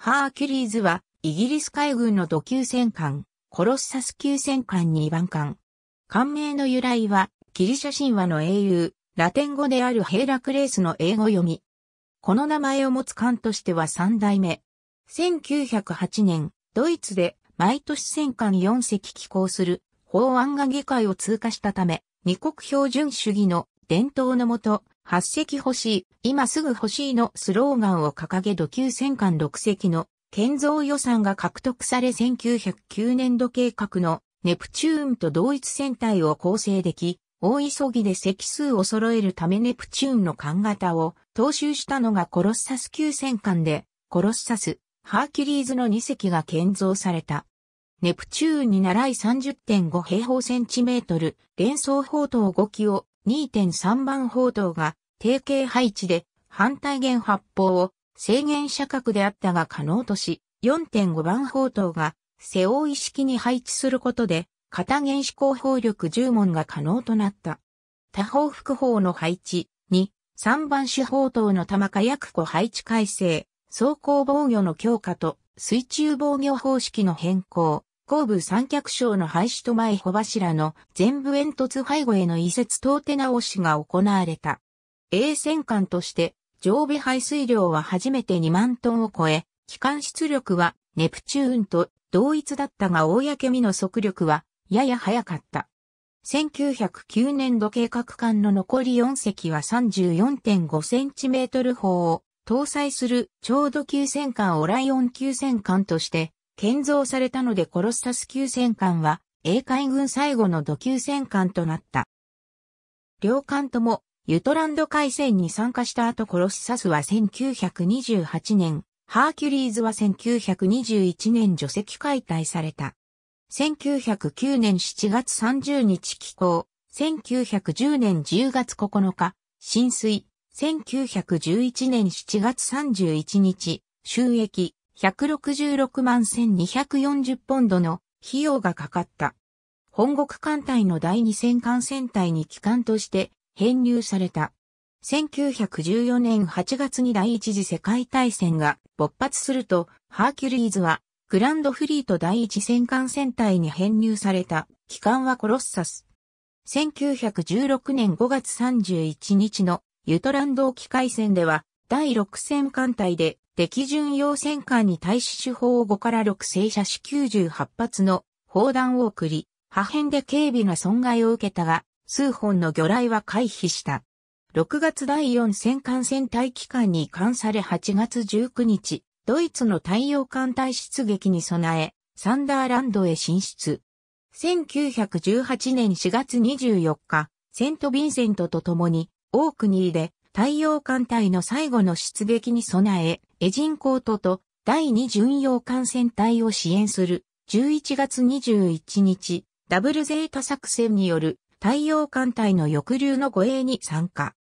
ハーキュリーズは、イギリス海軍の土級戦艦、コロッサス級戦艦2番艦。艦名の由来は、ギリシャ神話の英雄、ラテン語であるヘイラクレースの英語読み。この名前を持つ艦としては3代目。1908年、ドイツで毎年戦艦4隻寄港する法案が議会を通過したため、二国標準主義の伝統のもと、8隻欲しい、今すぐ欲しいのスローガンを掲げ土級戦艦6隻の建造予算が獲得され1909年度計画のネプチューンと同一船体を構成でき、大急ぎで隻数を揃えるためネプチューンの艦型を踏襲したのがコロッサス級戦艦で、コロッサス、ハーキュリーズの2隻が建造された。ネプチューンに習い30.5平方センチメートル、連装砲塔5機を2.3番砲塔が定型配置で反対弦発砲を制限射角であったが可能とし、4.5番砲塔が背負い式に配置することで、片原子後砲力10門が可能となった。多方複砲の配置に、3番手砲塔の弾火薬庫配置改正、走行防御の強化と水中防御方式の変更、後部三脚章の廃止と前帆柱の全部煙突背後への移設等手直しが行われた。衛船艦として常備排水量は初めて2万トンを超え、機関出力はネプチューンと同一だったが公身の速力はやや早かった。1909年度計画艦の残り4隻は3 4 5トル砲を搭載するちょうど急戦艦オライオン急戦艦として建造されたのでコロッサス急戦艦は英海軍最後の土急戦艦となった。両艦ともユトランド海戦に参加した後コロッサスは1928年、ハーキュリーズは1921年除籍解体された。1909年7月30日寄港、1910年10月9日、浸水、1911年7月31日、収益、166万1240ポンドの費用がかかった。本国艦隊の第二戦艦船隊に機関として編入された。1914年8月に第一次世界大戦が勃発すると、ハーキュリーズはグランドフリート第一戦艦戦隊に編入された、機関はコロッサス。1916年5月31日のユトランド沖海戦では、第6戦艦隊で敵巡洋戦艦に対し手法5から6正射し98発の砲弾を送り、破片で警備が損害を受けたが、数本の魚雷は回避した。6月第4戦艦戦隊機関に移され8月19日、ドイツの太陽艦隊出撃に備え、サンダーランドへ進出。1918年4月24日、セント・ヴィンセントと共に、オークニーで太陽艦隊の最後の出撃に備え、エジンコートと第2巡洋艦戦隊を支援する11月21日、ダブルゼータ作戦による太陽艦隊の抑留の護衛に参加。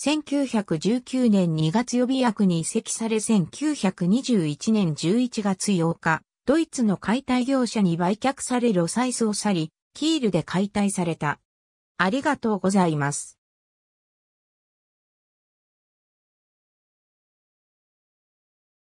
1919年2月予備役に移籍され1921年11月8日、ドイツの解体業者に売却され路サイスを去り、キールで解体された。ありがとうございます。